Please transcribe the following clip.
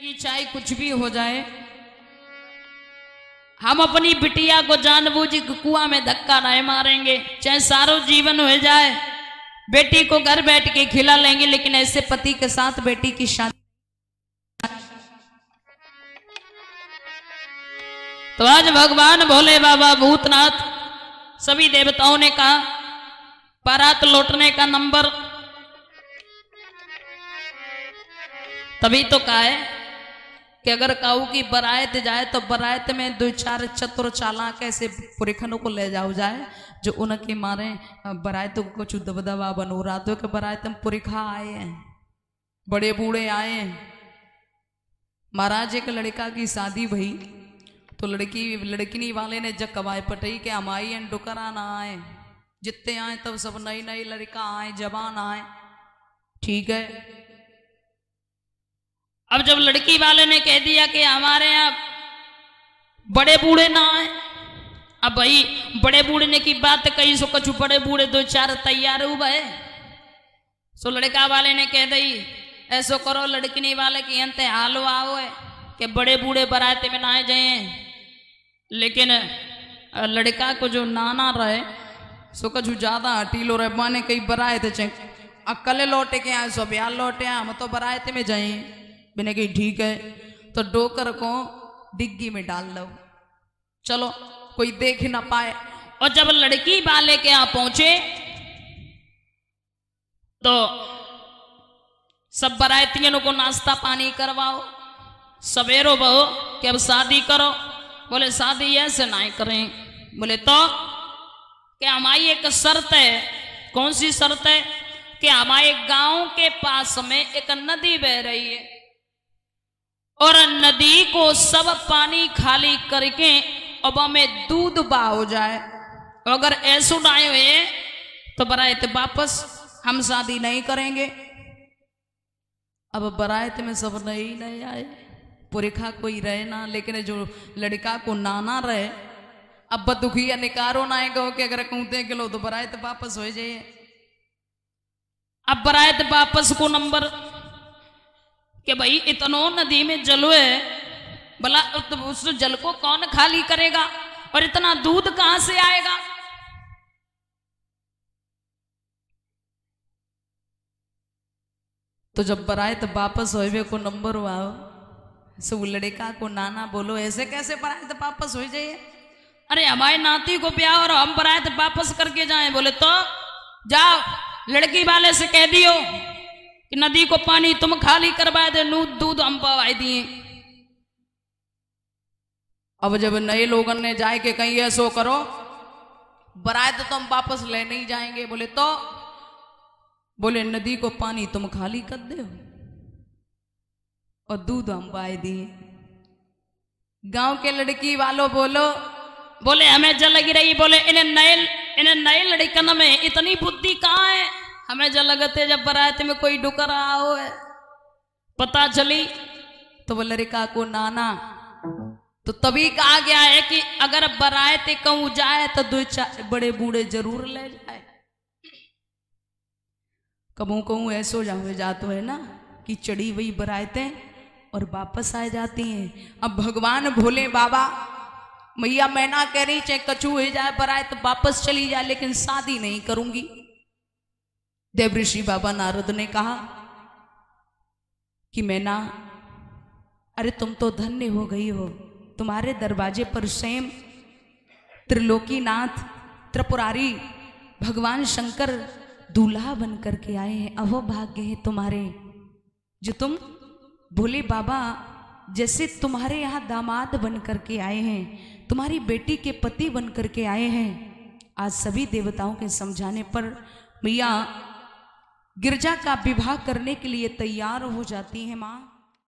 जिंदगी चाहे कुछ भी हो जाए हम अपनी बिटिया को जानबूझ कुआ में धक्का नहीं मारेंगे चाहे सारो जीवन हो जाए बेटी को घर बैठ के खिला लेंगे लेकिन ऐसे पति के साथ बेटी की शादी तो आज भगवान भोले बाबा भूतनाथ सभी देवताओं ने कहा परात लौटने का नंबर तभी तो कहा है कि अगर काऊ की बरायत जाए तो बरायत में दो चार चतुर चाला कैसे पुरखनों को ले जाओ जाए जो उनके मारे बरायत को कुछ दबदबा बनो रातों के बरायत में पुरखा आए हैं बड़े बूढ़े आए हैं महाराज एक लड़का की शादी भई तो लड़की लड़किनी वाले ने जब कवाए पटई के अमाई एंड डुकरा ना आए जितने आए तब सब नई नई लड़का आए जवान आए ठीक है अब जब लड़की वाले ने कह दिया कि हमारे यहाँ बड़े बूढ़े ना आए अब भाई बड़े बूढ़े ने की बात कही सो कछु बड़े बूढ़े दो चार तैयार हो भाई सो लड़का वाले ने कह दी ऐसो करो लड़कनी वाले की अंत हालो आओ है कि बड़े बूढ़े बराते में ना जाए लेकिन लड़का को जो नाना रहे सो कछु ज्यादा हटीलो रहे माने कई बराए थे अकल लौटे के आए सो ब्याह लौटे हम तो बराते में जाए मैंने कही ठीक है तो डोकर को डिग्गी में डाल लो चलो कोई देख ना पाए और जब लड़की वाले के यहां पहुंचे तो सब बरातियों को नाश्ता पानी करवाओ सवेरो बहो कि अब शादी करो बोले शादी ऐसे ना करें बोले तो कि हमारी एक शर्त है कौन सी शर्त है कि हमारे गांव के पास में एक नदी बह रही है और नदी को सब पानी खाली करके अब हमें दूध बा हो जाए तो अगर ऐसो ना हुए तो बरायत वापस हम शादी नहीं करेंगे अब बरायत में सब नहीं नहीं आए पुरखा कोई रहे ना लेकिन जो लड़का को नाना रहे अब या निकारो ना है कहो कि अगर कहते के लो तो बरायत वापस हो जाइए अब बरायत वापस को नंबर कि भाई इतनो नदी में जल है भला उस जल को कौन खाली करेगा और इतना दूध कहां से आएगा तो जब बराए तो वापस हो को नंबर वाओ से लड़का को नाना बोलो ऐसे कैसे बराए तो वापस हो जाइए अरे हमारे नाती को प्या और हम बराए तो वापस करके जाए बोले तो जाओ लड़की वाले से कह दियो कि नदी को पानी तुम खाली करवा दे नूत दूध हम पवाई दिए अब जब नए लोगन ने जाए के कहीं ऐसो करो बराए तो तुम वापस ले नहीं जाएंगे बोले तो बोले नदी को पानी तुम खाली कर दे हो और दूध हम पाए दिए गांव के लड़की वालों बोलो बोले हमें जल लगी रही बोले इन्हें नए इन्हें नए लड़कन में इतनी बुद्धि कहाँ है हमें जो लगते जब बरात में कोई डुक रहा हो पता चली तो बोले लड़का को नाना तो तभी कहा गया है कि अगर बरात कहूं जाए तो दो चार बड़े बूढ़े जरूर ले जाए कबू कहूं ऐसो जाओ जा तो है ना कि चढ़ी हुई बरायतें और वापस आ जाती हैं अब भगवान भोले बाबा मैया मैना कह रही चाहे कछू हो जाए बरायत वापस चली जाए लेकिन शादी नहीं करूंगी देव ऋषि बाबा नारद ने कहा कि मैना अरे तुम तो धन्य हो गई हो तुम्हारे दरवाजे पर स्वयं त्रिलोकीनाथ त्रिपुरारी भगवान शंकर दूल्हा बन करके के आए हैं अव भाग्य है तुम्हारे जो तुम भोले बाबा जैसे तुम्हारे यहाँ दामाद बन के आए हैं तुम्हारी बेटी के पति बन करके के आए हैं आज सभी देवताओं के समझाने पर मैया गिरजा का विवाह करने के लिए तैयार हो जाती है माँ